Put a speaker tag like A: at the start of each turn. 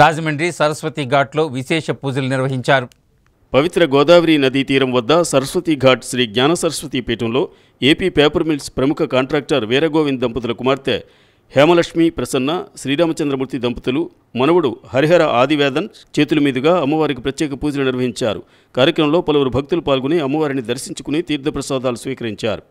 A: రాజమండ్రి సరస్వతి ఘాట్లో విశేష పూజలు నిర్వహించారు
B: పవిత్ర గోదావరి నదీ తీరం వద్ద సరస్వతి ఘాట్ శ్రీ జ్ఞాన సరస్వతి పీఠంలో ఏపీ పేపర్ మిల్స్ ప్రముఖ కాంట్రాక్టర్ వీరగోవింద్ దంపతుల కుమార్తె హేమలక్ష్మి ప్రసన్న శ్రీరామచంద్రమూర్తి దంపతులు మనవడు హరిహర ఆదివేదన్ చేతుల మీదుగా అమ్మవారికి ప్రత్యేక పూజలు నిర్వహించారు కార్యక్రమంలో పలువురు భక్తులు పాల్గొని అమ్మవారిని దర్శించుకుని తీర్థప్రసాదాలు స్వీకరించారు